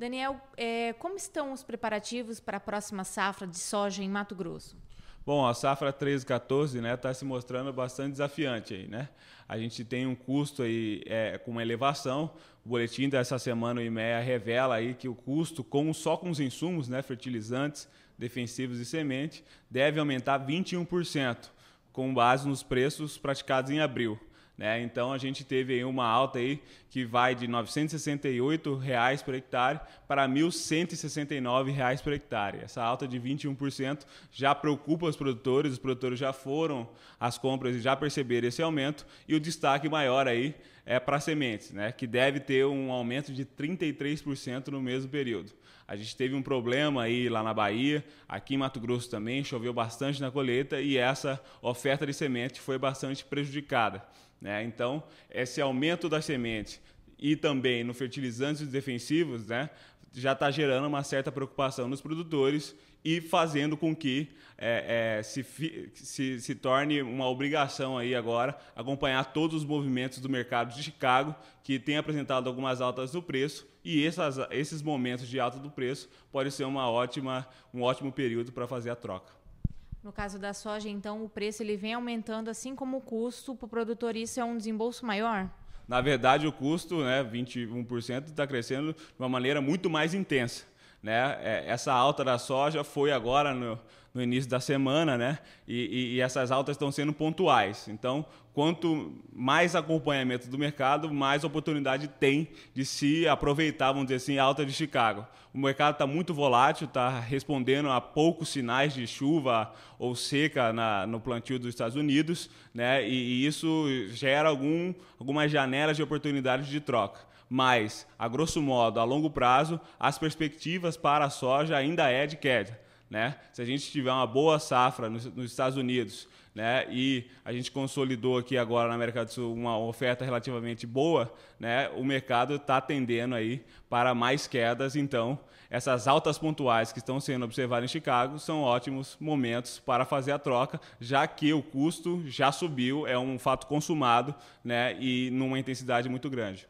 Daniel, é, como estão os preparativos para a próxima safra de soja em Mato Grosso? Bom, a safra 13, 14 está né, tá se mostrando bastante desafiante. Aí, né? A gente tem um custo aí, é, com uma elevação. O boletim dessa semana, o IMEA, revela aí que o custo com, só com os insumos, né, fertilizantes, defensivos e semente, deve aumentar 21%, com base nos preços praticados em abril. Né? Então a gente teve aí uma alta aí que vai de R$ 968 reais por hectare para R$ 1.169 reais por hectare. Essa alta de 21% já preocupa os produtores, os produtores já foram às compras e já perceberam esse aumento e o destaque maior aí é, para sementes, né, que deve ter um aumento de 33% no mesmo período. A gente teve um problema aí lá na Bahia, aqui em Mato Grosso também, choveu bastante na colheita e essa oferta de semente foi bastante prejudicada. Né? Então, esse aumento das sementes e também no fertilizantes e defensivos, né, já está gerando uma certa preocupação nos produtores e fazendo com que é, é, se, se, se, torne uma obrigação aí agora acompanhar todos os movimentos do mercado de Chicago, que tem apresentado algumas altas do preço, e essas, esses momentos de alta do preço pode ser uma ótima, um ótimo período para fazer a troca. No caso da soja, então, o preço ele vem aumentando, assim como o custo para o produtor, isso é um desembolso maior? Na verdade, o custo, né, 21%, está crescendo de uma maneira muito mais intensa. Né? É, essa alta da soja foi agora no, no início da semana, né? E, e, e, essas altas estão sendo pontuais. Então, quanto mais acompanhamento do mercado, mais oportunidade tem de se aproveitar, vamos dizer assim, a alta de Chicago. O mercado está muito volátil, está respondendo a poucos sinais de chuva ou seca na, no plantio dos Estados Unidos, né? E, e isso gera algum, algumas janelas de oportunidades de troca mas, a grosso modo, a longo prazo, as perspectivas para a soja ainda é de queda. Né? Se a gente tiver uma boa safra nos, nos Estados Unidos né? E a gente consolidou aqui agora na América do Sul uma oferta relativamente boa, né? O mercado está tendendo aí para mais quedas, então essas altas pontuais que estão sendo observadas em Chicago são ótimos momentos para fazer a troca, já que o custo já subiu, é um fato consumado, né? E numa intensidade muito grande.